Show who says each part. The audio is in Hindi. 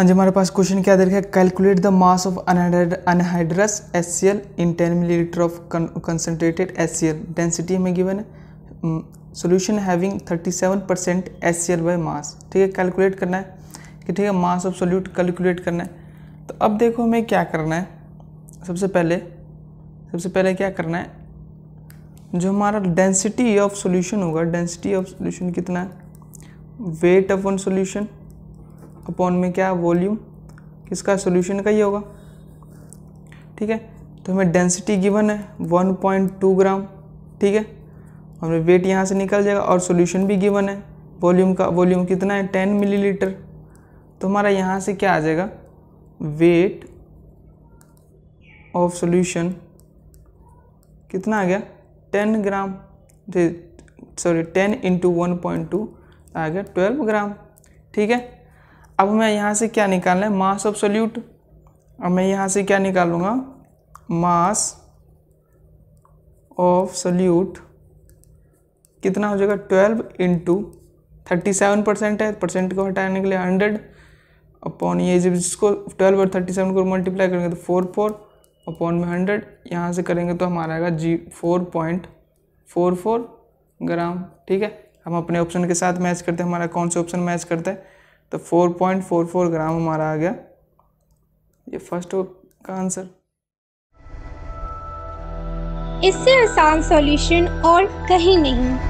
Speaker 1: हाँ जी हमारे पास क्वेश्चन क्या दे रखा है calculate the mass of anhydrous S C L in ten millilitre of concentrated S C L density हमें गिवन है solution having thirty seven percent S C L by mass ठीक है कैलकुलेट करना है कि ठीक है मास ऑफ सोल्यूट कैलकुलेट करना है तो अब देखो हमें क्या करना है सबसे पहले सबसे पहले क्या करना है जो हमारा डेंसिटी ऑफ सोल्यूशन होगा डेंसिटी ऑफ सोल्यूशन कितना है weight of one solution upon में क्या वॉल्यूम किसका सोल्यूशन का ही होगा ठीक है तो हमें डेंसिटी गिवन है 1.2 ग्राम ठीक है हमें वेट यहाँ से निकल जाएगा और सोल्यूशन भी गिवन है वॉल्यूम का वॉल्यूम कितना है 10 मिलीलीटर तो हमारा यहाँ से क्या आ जाएगा वेट ऑफ सोल्यूशन कितना आ गया 10 gram sorry 10 into one point two आ गया 12 ग्राम ठीक है अब हमें यहाँ से क्या निकालना है मास ऑफ सोल्यूट अब मैं यहाँ से क्या निकालूंगा मास ऑफ सोल्यूट कितना हो जाएगा twelve into thirty seven percent है परसेंट को हटाने के लिए हंड्रेड अपॉन ये जब जिसको ट्वेल्व और थर्टी सेवन को मल्टीप्लाई करेंगे तो फोर फोर अपॉन में हंड्रेड यहाँ से करेंगे तो हमारा आएगा जी four point four four gram ठीक है हम अपने ऑप्शन के साथ मैच करते हैं हमारा कौन सा ऑप्शन मैच करता है तो 4.44 ग्राम हमारा आ गया ये फर्स्ट का आंसर इससे आसान सॉल्यूशन और कहीं नहीं